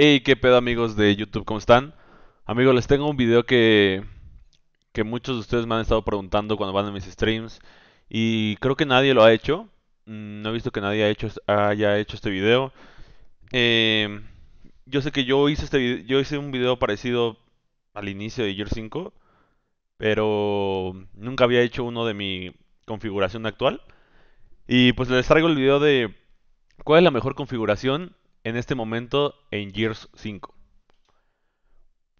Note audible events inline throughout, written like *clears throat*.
Hey, qué pedo amigos de YouTube, ¿cómo están? Amigos, les tengo un video que, que muchos de ustedes me han estado preguntando cuando van a mis streams y creo que nadie lo ha hecho. Mm, no he visto que nadie haya hecho este video. Em, yo sé que yo hice, este, yo hice un video parecido al inicio de Year 5, pero nunca había hecho uno de mi configuración actual. Y pues les traigo el video de cuál es la mejor configuración en este momento en Gears 5.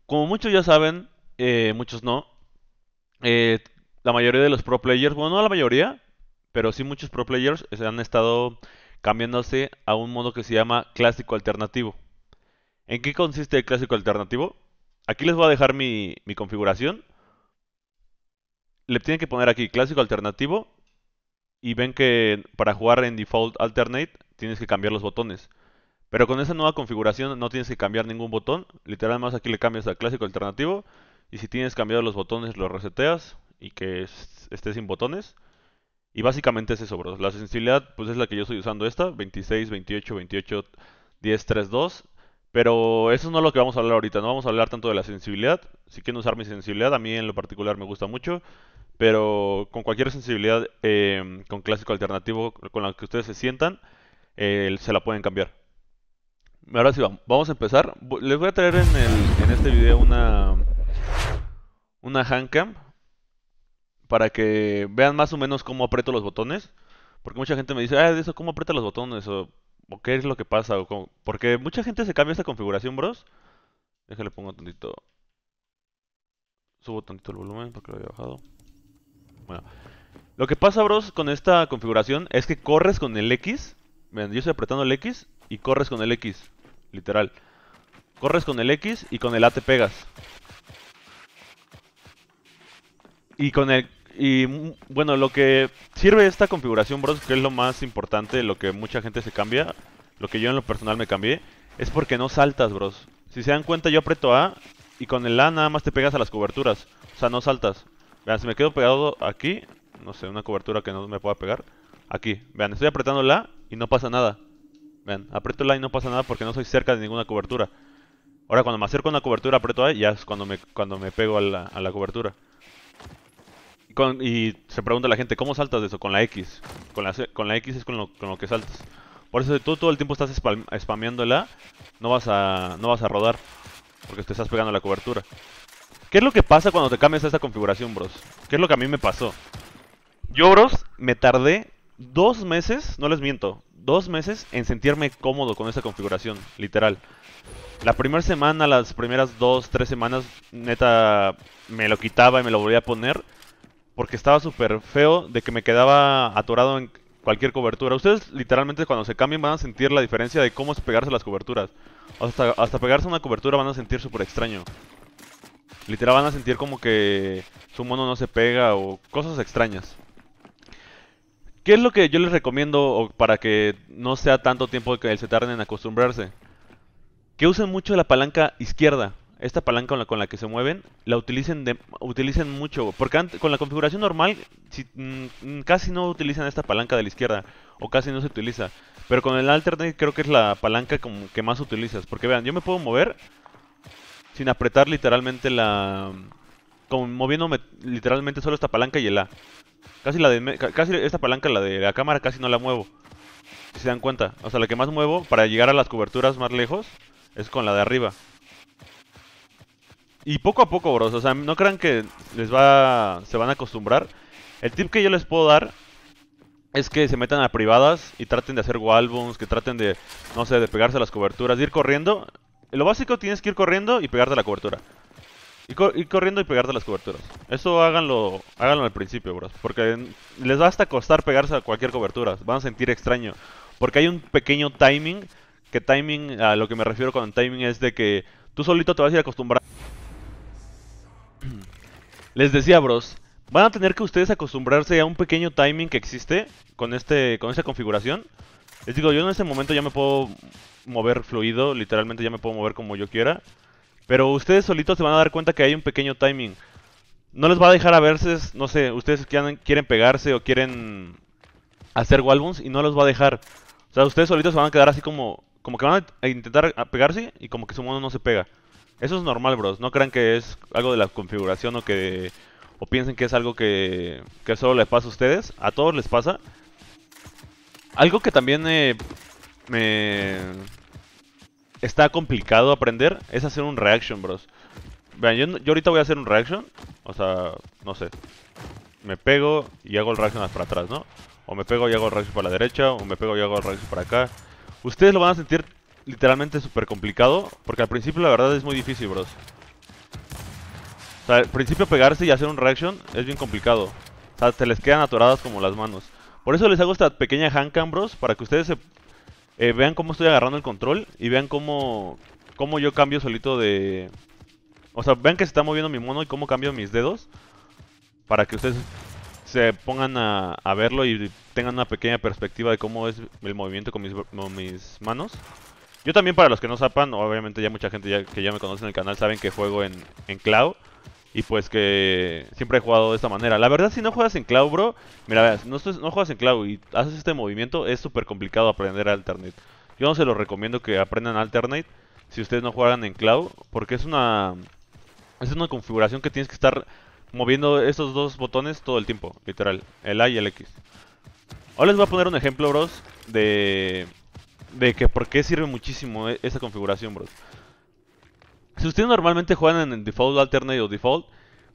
Como muchos ya saben, eh, muchos no, eh, la mayoría de los pro players, bueno, no la mayoría, pero sí muchos pro players eh, han estado cambiándose a un modo que se llama clásico alternativo. ¿En qué consiste el clásico alternativo? Aquí les voy a dejar mi configuración. Le tienen que poner aquí clásico alternativo y ven que para jugar en default alternate tienes que cambiar los botones. Pero con esa nueva configuración no tienes que cambiar ningún botón. literalmente más aquí le cambias al clásico alternativo. Y si tienes cambiado los botones, los reseteas y que esté sin botones. Y básicamente es eso, La sensibilidad, pues es la que yo estoy usando esta. 26, 28, 28, 10, 3, 2. Pero eso no es lo que vamos a hablar ahorita. No vamos a hablar tanto de la sensibilidad. Si quieren usar mi sensibilidad, a mí en lo particular me gusta mucho. Pero con cualquier sensibilidad, eh, con clásico alternativo, con la que ustedes se sientan, eh, se la pueden cambiar. Ahora sí vamos, a empezar. Les voy a traer en, este video una, una handcam para que vean más o menos cómo aprieto los botones. Porque mucha gente me dice, ah, eso, ¿cómo aprieta los botones? O, qué es lo que pasa. Porque mucha gente se cambia esta configuración, bros. Déjale, pongo tantito. Subo tantito el volumen porque lo había bajado. Bueno. Lo que pasa, bros, con esta configuración es que corres con el X. Vean, yo estoy apretando el X y corres con el X. Literal. Corres con el X y con el A te pegas. Y con el... Y mm, bueno, lo que sirve esta configuración, bros, que es lo más importante, lo que mucha gente se cambia, lo que yo en lo personal me cambié, es porque no saltas, bros. Si se dan cuenta, yo aprieto A y con el A nada más te pegas a las coberturas. O sea, no saltas. Vean, si me quedo pegado aquí, no sé, una cobertura que no me pueda pegar. Aquí, vean, estoy apretando A y no pasa nada. Ven, aprieto el A y no pasa nada porque no soy cerca de ninguna cobertura. Ahora cuando me acerco a una cobertura aprieto A y ya es cuando me, cuando me pego a la, cobertura. Y, se pregunta la gente, ¿cómo saltas de eso? Con la X. Con la, con la X es con lo, que saltas. Por eso si tú todo el tiempo estás spameando no vas, a, no vas a rodar. Porque te estás pegando a la cobertura. ¿Qué es lo que pasa cuando te cambias a esta configuración, bros? ¿Qué es lo que a mí me pasó? Yo, bros, me tardé dos meses, no les miento, dos meses en sentirme cómodo con esa configuración, literal. La primera semana, las primeras dos, tres semanas, neta, me lo quitaba y me lo volvía a poner. Porque estaba súper feo de que me quedaba atorado en cualquier cobertura. Ustedes literalmente cuando se cambien van a sentir la diferencia de cómo es pegarse las coberturas. Hasta, hasta pegarse una cobertura van a sentir súper extraño. Literal van a sentir como que su mono no se pega o cosas extrañas. ¿Qué es lo que yo les recomiendo para que no sea tanto tiempo que se tarden en acostumbrarse? Que usen mucho la palanca izquierda. Esta palanca con la, que se mueven, la utilicen, utilicen mucho. Porque con la configuración normal, mm, casi no utilizan esta palanca de la izquierda. O casi no se utiliza. Pero con el alternate creo que es la palanca que más utilizas. Porque vean, yo me puedo mover sin apretar literalmente la... Como moviéndome literalmente solo esta palanca y el A. Casi la de... Casi esta palanca, la de la cámara, casi no la muevo. Si se dan cuenta. O sea, la que más muevo para llegar a las coberturas más lejos es con la de arriba. Y poco a poco, bros. O sea, no crean que les va... Se van a acostumbrar. El tip que yo les puedo dar es que se metan a privadas y traten de hacer wallbombs, que traten de, no sé, de pegarse a las coberturas, de ir corriendo. Lo básico tienes que ir corriendo y pegarte a la cobertura. Y, corriendo y pegarte a las coberturas. Eso háganlo, háganlo al principio, bros. Porque les va hasta costar pegarse a cualquier cobertura. Van a sentir extraño. Porque hay un pequeño timing. Que timing, a lo que me refiero con timing es de que tú solito te vas a ir acostumbrando. *clears throat* Les decía, bros, van a tener que ustedes acostumbrarse a un pequeño timing que existe con, este, con esta configuración. Les digo, yo en este momento ya me puedo mover fluido, literalmente ya me puedo mover como yo quiera. Pero ustedes solitos se van a dar cuenta que hay un pequeño timing. No les va a dejar a verse no sé, ustedes quieren pegarse o quieren hacer wallbones y no los va a dejar. O sea, ustedes solitos se van a quedar así como... Como que van a intentar pegarse y como que su mono no se pega. Eso es normal, bros. No crean que es algo de la configuración o que... O piensen que es algo que, solo les pasa a ustedes. A todos les pasa. Algo que también eh, me, está complicado aprender es hacer un reaction, bros. Vean, yo, ahorita voy a hacer un reaction. O sea, no sé. Me pego y hago el reaction para atrás, ¿no? O me pego y hago el reaction para la derecha. O me pego y hago el reaction para acá. Ustedes lo van a sentir literalmente súper complicado. Porque al principio la verdad es muy difícil, bros. O sea, al principio pegarse y hacer un reaction es bien complicado. O sea, se les quedan atoradas como las manos. Por eso les hago esta pequeña handcam, bros. Para que ustedes se eh, vean cómo estoy agarrando el control y vean cómo, cómo yo cambio solito de... O sea, vean que se está moviendo mi mono y cómo cambio mis dedos para que ustedes se pongan a, verlo y tengan una pequeña perspectiva de cómo es el movimiento con mis, manos. Yo también, para los que no sepan, obviamente ya mucha gente ya, que ya me conoce en el canal saben que juego en, en Cloud. Y pues que siempre he jugado de esta manera. La verdad, si no juegas en Cloud, bro, mira, no, no juegas en Cloud y haces este movimiento, es súper complicado aprender Alternate. Yo no se lo recomiendo que aprendan Alternate si ustedes no juegan en Cloud, porque es una, es una configuración que tienes que estar moviendo estos dos botones todo el tiempo, literal, el A y el X. Ahora les voy a poner un ejemplo, bros, de, de que por qué sirve muchísimo e, esta configuración, bros. Si ustedes normalmente juegan en default, alternate o default,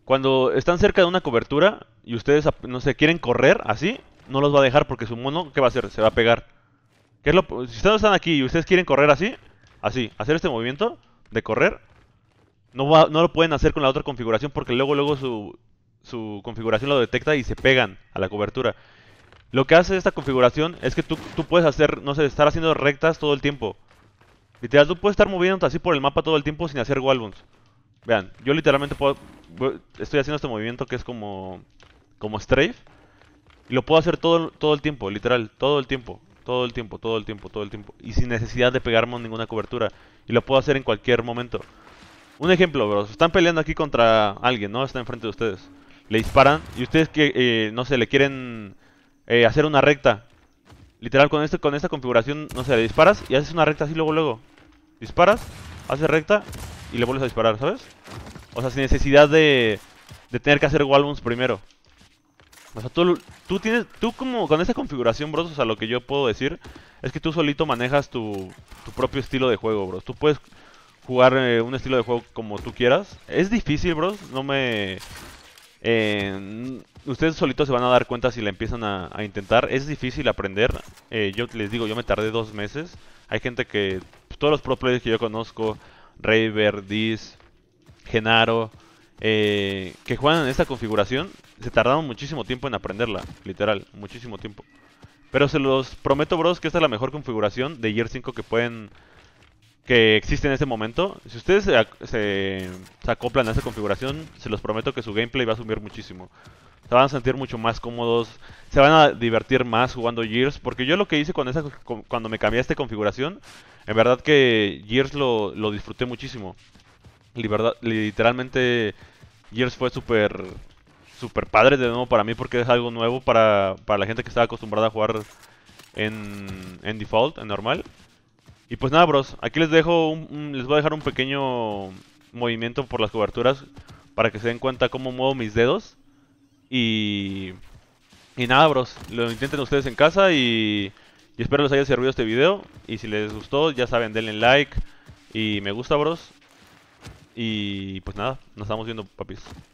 cuando están cerca de una cobertura y ustedes, no sé, quieren correr así, no los va a dejar porque su mono, ¿qué va a hacer? Se va a pegar. si ustedes están aquí y ustedes quieren correr así, así, hacer este movimiento de correr, no, no lo pueden hacer con la otra configuración porque luego, luego su, configuración lo detecta y se pegan a la cobertura. Lo que hace esta configuración es que tú, tú puedes hacer, no sé, estar haciendo rectas todo el tiempo. Literal, tú puedes estar moviéndote así por el mapa todo el tiempo sin hacer wallbounds. Vean, yo literalmente puedo, estoy haciendo este movimiento que es como, como strafe. Y lo puedo hacer todo, todo el tiempo, literal, todo el tiempo, todo el tiempo, todo el tiempo, todo el tiempo. Y sin necesidad de pegarme ninguna cobertura. Y lo puedo hacer en cualquier momento. Un ejemplo, bros. Están peleando aquí contra alguien, ¿no? Está enfrente de ustedes. Le disparan y ustedes que, eh, no sé, le quieren eh, hacer una recta. Literal, con, este, con esta configuración, no sé, le disparas y haces una recta así luego, luego. Disparas, haces recta y le vuelves a disparar, ¿sabes? O sea, sin necesidad de, de tener que hacer wallbones primero. O sea, tú, tienes, tú como con esta configuración, bros, o sea, lo que yo puedo decir es que tú solito manejas tu, tu propio estilo de juego, bros. Tú puedes jugar eh, un estilo de juego como tú quieras. Es difícil, bros, no me... Eh, ustedes solitos se van a dar cuenta si le empiezan a, intentar. Es difícil aprender. Eh, yo les digo, yo me tardé dos meses. Hay gente que, todos los pro players que yo conozco, Raver, Diz, Genaro, eh, que juegan en esta configuración, se tardaron muchísimo tiempo en aprenderla, literal, muchísimo tiempo. Pero se los prometo, bros, que esta es la mejor configuración de Year 5 que pueden... Que existe en este momento. Si ustedes se, se acoplan a esta configuración, se los prometo que su gameplay va a subir muchísimo se van a sentir mucho más cómodos, se van a divertir más jugando Gears, porque yo lo que hice con cuando me cambié a esta configuración, en verdad que Gears lo, disfruté muchísimo. literalmente Gears fue súper super padre de nuevo para mí porque es algo nuevo para, la gente que estaba acostumbrada a jugar en, en default, en normal. Y pues nada, bros, aquí les dejo les voy a dejar un pequeño movimiento por las coberturas para que se den cuenta cómo muevo mis dedos. Y, y nada, bros. Lo intenten ustedes en casa y, y espero les haya servido este video. Y si les gustó, ya saben, denle like y me gusta, bros. Y pues nada, nos estamos viendo, papis.